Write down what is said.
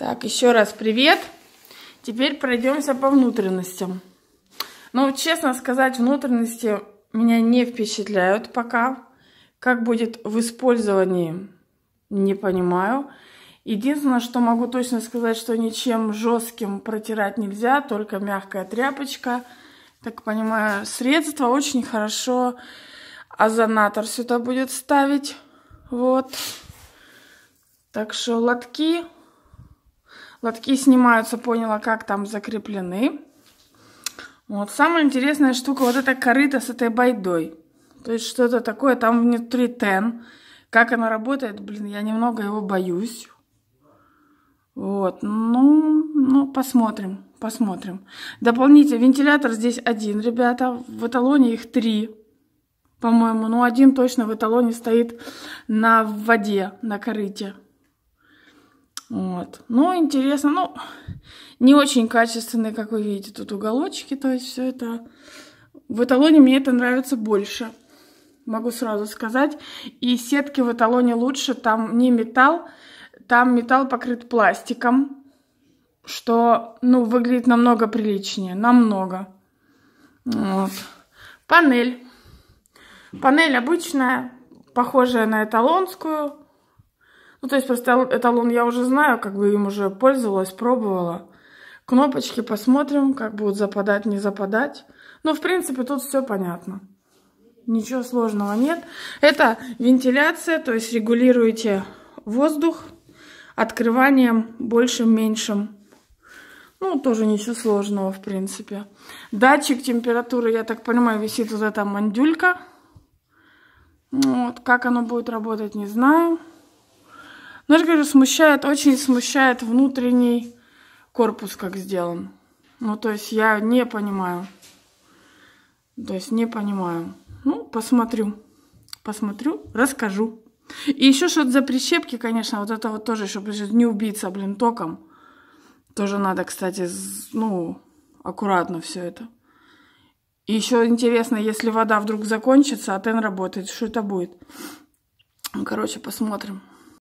Так, еще раз привет. Теперь пройдемся по внутренностям. Ну, честно сказать, внутренности меня не впечатляют пока. Как будет в использовании, не понимаю. Единственное, что могу точно сказать, что ничем жестким протирать нельзя, только мягкая тряпочка. Так понимаю, средство очень хорошо озонатор а сюда будет ставить. Вот. Так что лотки Лотки снимаются, поняла, как там закреплены. Вот самая интересная штука, вот эта корыта с этой байдой. То есть что-то такое там внутри тен. Как она работает, блин, я немного его боюсь. Вот, ну, ну, посмотрим, посмотрим. Дополнительно, вентилятор здесь один, ребята, в эталоне их три, по-моему. Ну, один точно в эталоне стоит на воде, на корыте. Вот. Ну, интересно, ну, не очень качественные, как вы видите, тут уголочки, то есть все это... В эталоне мне это нравится больше, могу сразу сказать. И сетки в эталоне лучше, там не металл, там металл покрыт пластиком, что, ну, выглядит намного приличнее, намного. Вот. Панель. Панель обычная, похожая на эталонскую, ну, то есть просто эталон я уже знаю, как бы им уже пользовалась, пробовала. Кнопочки посмотрим, как будут западать, не западать. Но, ну, в принципе, тут все понятно. Ничего сложного нет. Это вентиляция, то есть регулируете воздух открыванием большим-меньшим. Ну, тоже ничего сложного, в принципе. Датчик температуры, я так понимаю, висит вот эта мандюлька. Ну, вот, как оно будет работать, не знаю. Но, ну, я говорю, смущает, очень смущает внутренний корпус, как сделан. Ну, то есть я не понимаю. То есть не понимаю. Ну, посмотрю. Посмотрю, расскажу. И еще что-то за прищепки, конечно, вот это вот тоже, чтобы не убиться, блин, током. Тоже надо, кстати, ну, аккуратно все это. И еще интересно, если вода вдруг закончится, а тен работает, что это будет? Короче, посмотрим.